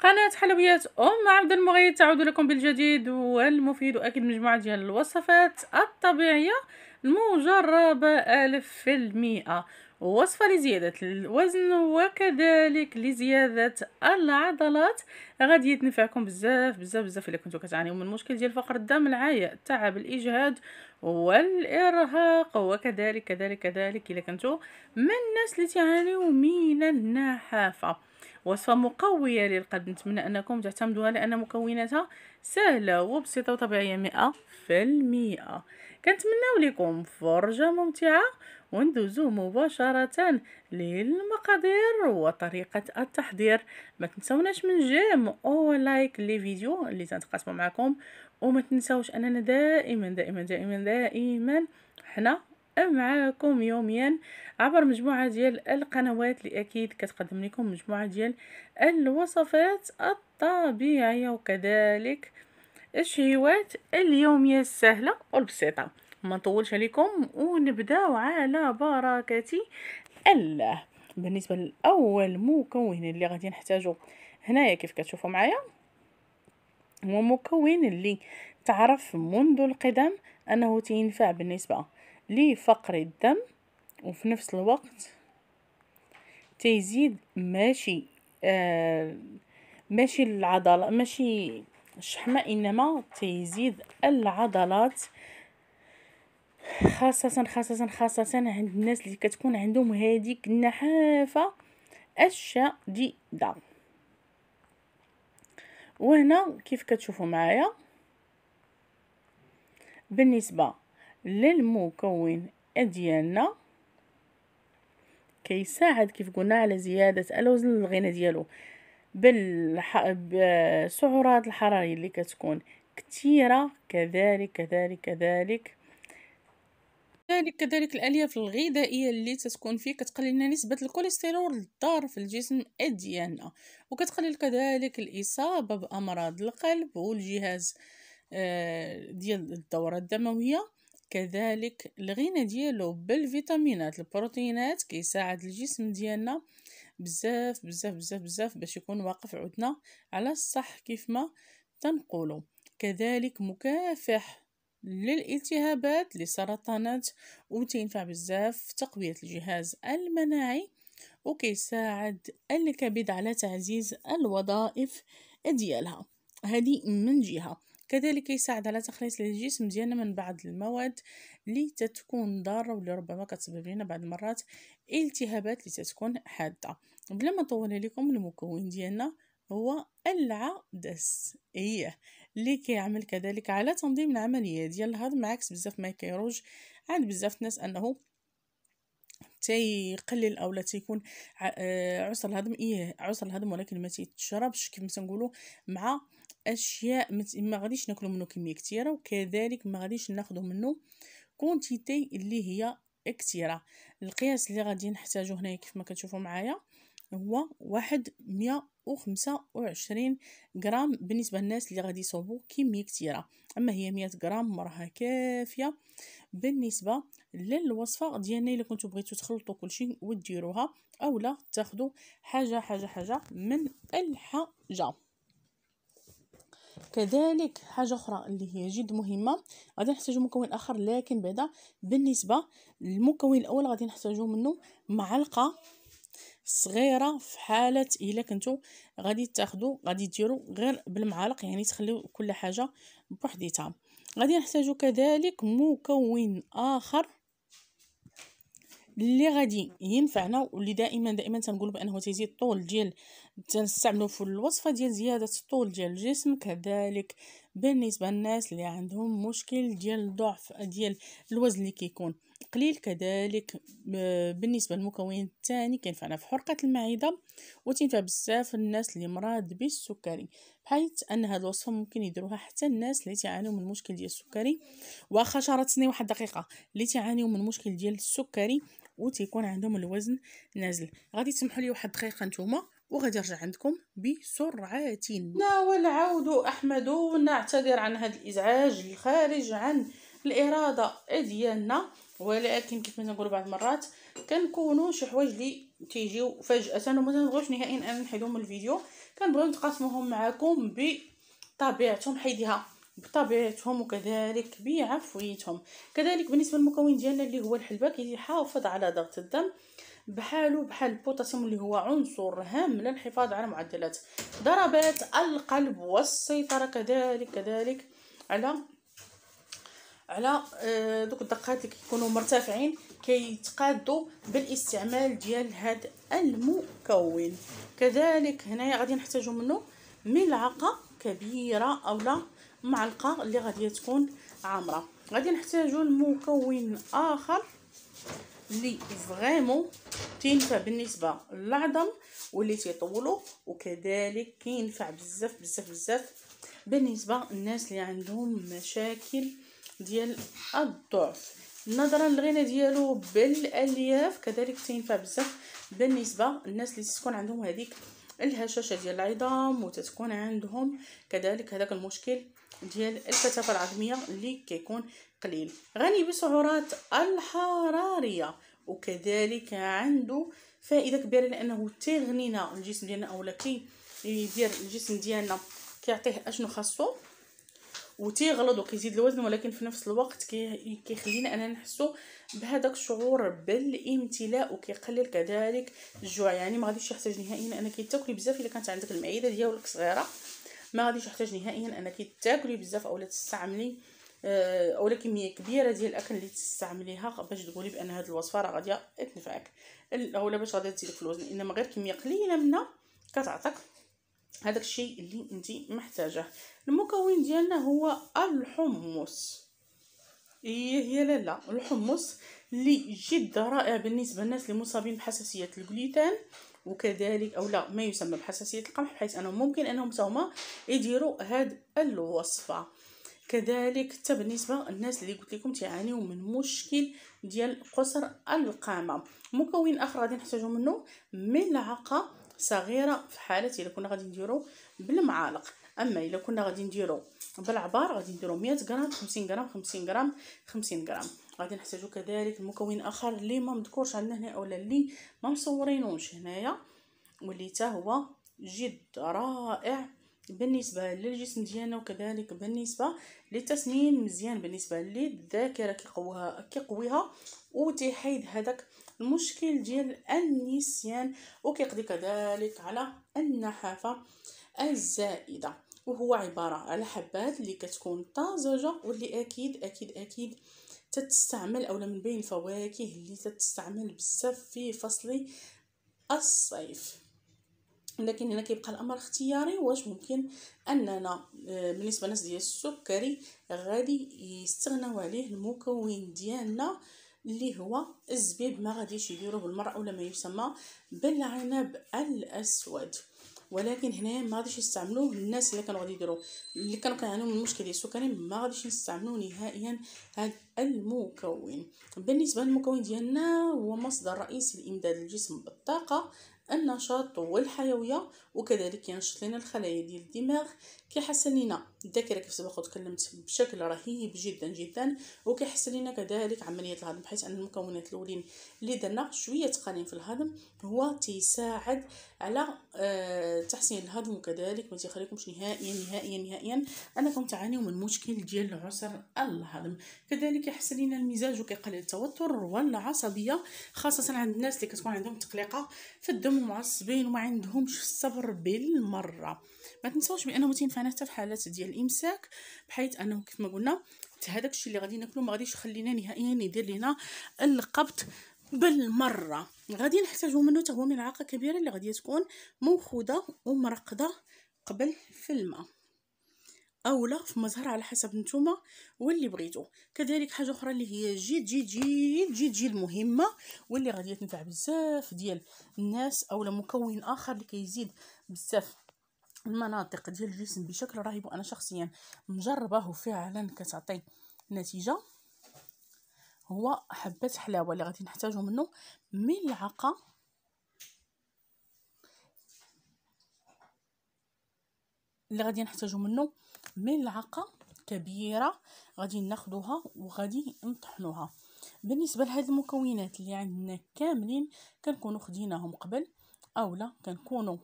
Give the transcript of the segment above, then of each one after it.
قناة حلويات أم عبد المغيد تعود لكم بالجديد والمفيد وأكيد مجموعة ديال الوصفات الطبيعية المجربة ألف في المئة وصفة لزيادة الوزن وكذلك لزيادة العضلات غادي يتنفعكم بزاف بزاف بزاف الا كنتو كتعانيو من مشكل ديال فقر الدم العياء التعب الاجهاد والارهاق وكذلك كذلك كذلك الا كنتو من الناس اللي تعانيو من النحافه وصفة مقوية للقلب نتمنى أنكم تعتمدوها لأن مكوناتها سهلة وبسيطة وطبيعية مئة كنتمنى كنتمناو لكم فرجة ممتعة وندوزو مباشرة للمقادير وطريقة التحضير ما تنسوناش من جيم او لايك لي فيديو اللي تنتقاسموا معكم وما تنساوش اننا دائما دائما دائما دائما حنا معاكم يوميا عبر مجموعة ديال القنوات اللي أكيد كتقدم لكم مجموعة ديال الوصفات الطبيعية وكذلك الشهيوات اليومية السهلة والبسيطة ما نطولش عليكم ونبداو على بركة الله بالنسبة لأول مكون اللي غادي نحتاجو هنايا كيف كتشوفوا معايا هو مكون اللي تعرف منذ القدم أنه تنفع بالنسبة لفقر الدم وفي نفس الوقت تيزيد ماشي آه ماشي العضلة ماشي الشحمة إنما تيزيد العضلات خاصة خاصة خاصة عند الناس اللي كتكون عندهم هذيك النحافة الشديدة وهنا كيف كتشوفوا معايا بالنسبة للمكون ديالنا كيساعد كيف قلنا على زيادة الوزن الغنى ديالو بالسعرات الحرارية اللي كتكون كثيرة كذلك كذلك كذلك كذلك كذلك الالياف الغذائيه اللي تتكون فيه كتقلل لنا نسبه الكوليسترول الضار في الجسم ديالنا وكتقلل كذلك الاصابه بامراض القلب والجهاز آه، ديال الدوره الدمويه كذلك الغنى ديالو بالفيتامينات البروتينات كيساعد الجسم ديالنا بزاف بزاف بزاف بزاف باش يكون واقف عندنا على الصح كيف ما تنقولوا كذلك مكافح للالتهابات لسرطانات وتنفع بزاف في تقويه الجهاز المناعي وكيساعد الكبد على تعزيز الوظائف ديالها هذه من جهه كذلك يساعد على تخليص الجسم ديالنا من بعض المواد اللي تتكون ضاره واللي ربما كتسبب لنا بعض المرات التهابات اللي تتكون حاده بلا ما نطول عليكم المكون ديالنا هو العدس ايه اللي كيعمل كذلك على تنظيم العمليه ديال الهضم عكس بزاف ما كيروج عند بزاف الناس انه تيقلل اولا تيكون آه، عسر الهضم ايه عسر الهضم ولكن ما تيتشربش ما تنقولوا مع اشياء ما غاديش ناكلو منه كميه كثيره وكذلك ما غاديش ناخذ منه كونتيتي اللي هي كثيره القياس اللي غادي نحتاجو هنايا كيف ما كتشوفوا معايا هو واحد مية وخمسة وعشرين غرام بالنسبة للناس اللي غادي يصوبوا كمية كتيرة أما هي مية غرام راها كافية بالنسبة للوصفة ديالنا إلا كنتو بغيتو تخلطو كلشي وديروها لا تاخدو حاجة حاجة حاجة من الحاجة كذلك حاجه اخرى اللي هي جد مهمه غادي نحتاجو مكون اخر لكن بعدا بالنسبه للمكون الاول غادي نحتاجو منه معلقه صغيره في حاله الا كنتو غادي تاخدو غادي ديرو غير بالمعالق يعني تخليو كل حاجه بوحديتها غادي نحتاجو كذلك مكون اخر اللي غادي ينفعنا واللي دائما دائما تنقولوا بانه تيزيد الطول ديال تنستعملو في الوصفه ديال زياده الطول ديال الجسم كذلك بالنسبه للناس اللي عندهم مشكل ديال ضعف ديال الوزن اللي كيكون قليل كذلك آه، بالنسبه للمكون الثاني كينفعنا في حرقه المعده وتنفع بزاف الناس اللي مراد بالسكري حيث ان هاد الوصفه ممكن يديروها حتى الناس اللي تعانيو من مشكل ديال السكري واخا شرطني واحد دقيقه اللي تعانيو من مشكل ديال السكري وتيكون عندهم الوزن نازل غادي تسمحوا لي واحد دقيقه نتوما وغادي نرجع عندكم بسرعه والعود احمد نعتذر عن هذا الازعاج الخارج عن الاراده ديالنا ولكن كيف ما بعض المرات كنكونوا شي حوايج لي تيجيو فجاه وما تنبغوش نهائيا ان نحيدهم من الفيديو كنبغيو نتقاسموهم معكم بطبيعتهم حيدها بطبيعتهم وكذلك بعفويتهم كذلك بالنسبه للمكون ديالنا اللي هو الحلبه كيحافظ على ضغط الدم بحالو بحال البوتاسيوم اللي هو عنصر هام للحفاظ على معدلات ضربات القلب والسيطره كذلك كذلك على على آه، دوك الدقات اللي كيكونوا مرتفعين كيتقادوا بالاستعمال ديال هذا المكون كذلك هنايا غادي نحتاجو منه ملعقه كبيره اولا معلقه اللي غادي تكون عامره غادي نحتاجو المكون اخر لي فريمون تنفع بالنسبه للعظم واللي تيطولو وكذلك كينفع بزاف بزاف بزاف بالنسبه للناس اللي عندهم مشاكل ديال الضعف نظرا للغنى ديالو بالالياف كذلك تنفع بزاف بالنسبه للناس اللي تكون عندهم هذيك الهشاشه ديال العظام وتتكون عندهم كذلك هذاك المشكل ديال الكثافه العظميه اللي كيكون قليل غني بسعرات الحراريه وكذلك عنده فائده كبيره لانه تيغنينا الجسم ديالنا اولا كي يدير الجسم ديالنا كيعطيه اشنو خاصو وتيغلط وكيزيد الوزن ولكن في نفس الوقت كيخلينا اننا نحسو بهذاك الشعور بالامتلاء وكيقلل كذلك الجوع يعني ما غاديش يحتاج نهائيا انك تاكلي بزاف الا كانت عندك المعده ديالك صغيره ما غاديش يحتاج نهائيا انك تاكلي بزاف اولا تستعملي آه، اولا كميه كبيره ديال الاكل اللي تستعمليها باش تقولي بان هذه الوصفه راه غادي تنفعك اولا باش غادي تزيد في الوزن انما غير كميه قليله منها كتعطيك هذاك الشيء اللي انت محتاجه المكون ديالنا هو الحمص ايه يا لالا الحمص اللي جد رائع بالنسبه للناس اللي مصابين بحساسيه الجلوتين وكذلك او لا ما يسمى بحساسيه القمح بحيث انهم ممكن انهم تاوما يديروا هاد الوصفه كذلك حتى بالنسبه للناس اللي قلت لكم تعانيوا من مشكل ديال قصر القامه مكون اخر غادي نحتاجو منه ملعقه صغيره في حاله الا كنا غادي نديرو بالمعالق اما الا كنا غادي نديرو بالعبار غادي نديرو 100 غرام 50 غرام 50 غرام 50 غرام غادي نحتاجو كذلك مكون اخر اللي ما مذكورش عندنا هنا اولا اللي ما مصورينوش هنايا واللي حتى هو جد رائع بالنسبه للجسم ديالنا وكذلك بالنسبه للتسنين مزيان بالنسبه للذاكره كيقويها كيقويها وتيحيد هذاك المشكل ديال النسيان وكيقضي كذلك على النحافه الزائده وهو عباره على حبات اللي كتكون طازجه واللي اكيد اكيد اكيد تتستعمل اولا من بين الفواكه اللي تتستعمل بزاف في فصل الصيف لكن هنا كيبقى الامر اختياري واش ممكن اننا آه، بالنسبه للناس ديال السكري غادي يستغناو عليه المكون ديالنا اللي هو الزبيب ما غاديش يديروه المرأة ولا ما يسمى بالعنب الأسود ولكن هنا ما غاديش يستعملوه الناس اللي كانوا غادي يديروه اللي كانوا كيعانيو من المشكل السكري ما غاديش يستعملوه نهائيا هذا المكون بالنسبه للمكون ديالنا هو مصدر رئيسي لامداد الجسم بالطاقه النشاط والحيويه وكذلك ينشط لنا الخلايا ديال الدماغ كيحسن لنا الذاكره كيف سبق وتكلمت بشكل رهيب جدا جدا وكيحسن لنا كذلك عمليه الهضم حيث ان المكونات الاولين اللي درنا شويه تقنين في الهضم هو تيساعد على آه، تحسين الهضم وكذلك ما تيخليكمش نهائيا نهائيا نهائيا انكم تعانيوا من مشكل ديال عسر الهضم كذلك يحسن لنا المزاج وكيقلل التوتر والعصبيه خاصه عند الناس اللي كتكون عندهم تقلقه في الدم كانوا معصبين وما عندهمش الصبر بالمره ما تنساوش بانه تنفعنا حتى في حالات ديال الامساك بحيث انه كيف ما قلنا هذاك الشيء اللي غادي ناكلو ما غاديش يخلينا نهائيا يدير لينا القبض بالمره غادي نحتاجو منه حتى هو ملعقه كبيره اللي غادي تكون موخوده ومرقده قبل في الماء اولا في مظهر على حسب نتوما واللي بغيتو كذلك حاجه اخرى اللي هي جد جد جد جد جد مهمه واللي غادي تنفع بزاف ديال الناس اولا مكون اخر اللي كيزيد بزاف المناطق ديال الجسم بشكل رهيب وانا شخصيا مجرباه فعلا كتعطي نتيجه هو حبه حلاوه اللي غادي نحتاجو منه ملعقه اللي غادي نحتاجو منه ملعقة كبيرة غادي ناخدوها وغادي نطحنوها بالنسبة لهاد المكونات اللي عندنا كاملين كنكونوا خديناهم قبل اولا كنكونوا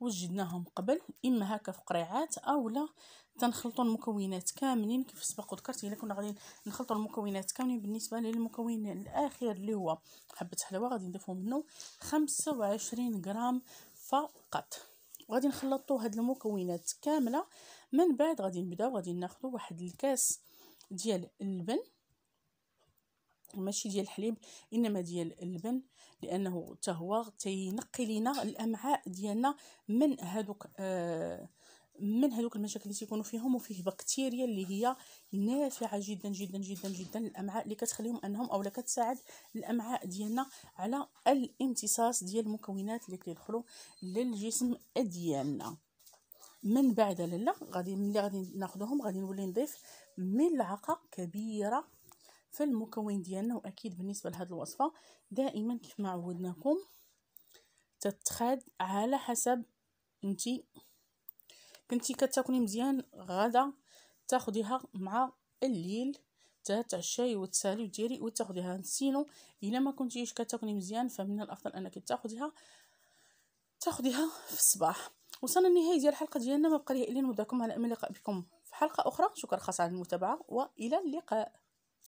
وجدناهم قبل اما هكا في قريعات اولا تنخلطوا المكونات كاملين كيف سبق وذكرت الا كنا غادي نخلطوا المكونات كاملين بالنسبه للمكون الاخير اللي هو حبه حلوه غادي نضيفو منه 25 غرام فقط وغادي نخلطوا هاد المكونات كامله من بعد غادي نبداو غادي ناخذ واحد الكاس ديال اللبن ماشي ديال الحليب انما ديال اللبن لانه حتى هو تينقي لينا الامعاء ديالنا من هذوك آه من هذوك المشاكل اللي تيكونوا فيهم وفيه بكتيريا اللي هي نافعه جدا جدا جدا جدا للامعاء اللي كتخليهم انهم اولا كتساعد الامعاء ديالنا على الامتصاص ديال المكونات اللي كيدخلوا للجسم ديالنا من بعد لالا غادي ملي غادي ناخذهم غادي نولي نضيف ملعقه كبيره في المكون ديالنا واكيد بالنسبه لهاد الوصفه دائما كيف ما عودناكم تتخاد على حسب انتي كنتي كتاكلي مزيان غدا تاخديها مع الليل تتعشاي وتسالي وديري وتاخديها سينو الا ما كنتيش كتاكلي مزيان فمن الافضل انك تاخديها تاخديها في الصباح وصلنا لنهايه ديال الحلقه ديالنا ما بقى لي الا نودعكم على امل لقاء بكم في حلقه اخرى شكرا خاصه على المتابعه والى اللقاء